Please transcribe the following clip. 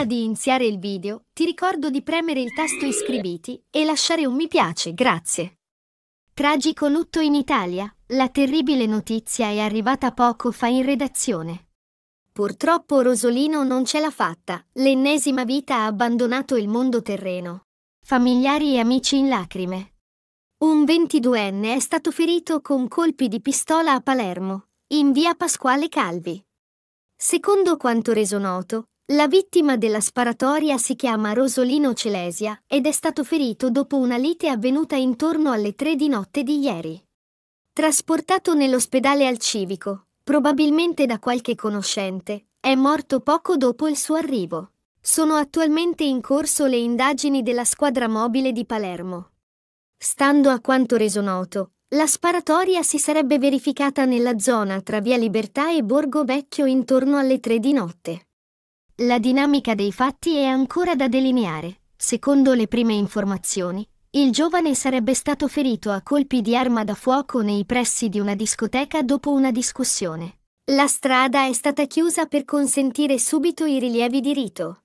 Prima di iniziare il video, ti ricordo di premere il tasto iscriviti e lasciare un mi piace, grazie. Tragico lutto in Italia, la terribile notizia è arrivata poco fa in redazione. Purtroppo Rosolino non ce l'ha fatta, l'ennesima vita ha abbandonato il mondo terreno. Familiari e amici in lacrime. Un 22enne è stato ferito con colpi di pistola a Palermo, in via Pasquale Calvi. Secondo quanto reso noto, la vittima della sparatoria si chiama Rosolino Celesia ed è stato ferito dopo una lite avvenuta intorno alle tre di notte di ieri. Trasportato nell'ospedale al civico, probabilmente da qualche conoscente, è morto poco dopo il suo arrivo. Sono attualmente in corso le indagini della squadra mobile di Palermo. Stando a quanto reso noto, la sparatoria si sarebbe verificata nella zona tra Via Libertà e Borgo Vecchio intorno alle tre di notte. La dinamica dei fatti è ancora da delineare. Secondo le prime informazioni, il giovane sarebbe stato ferito a colpi di arma da fuoco nei pressi di una discoteca dopo una discussione. La strada è stata chiusa per consentire subito i rilievi di rito.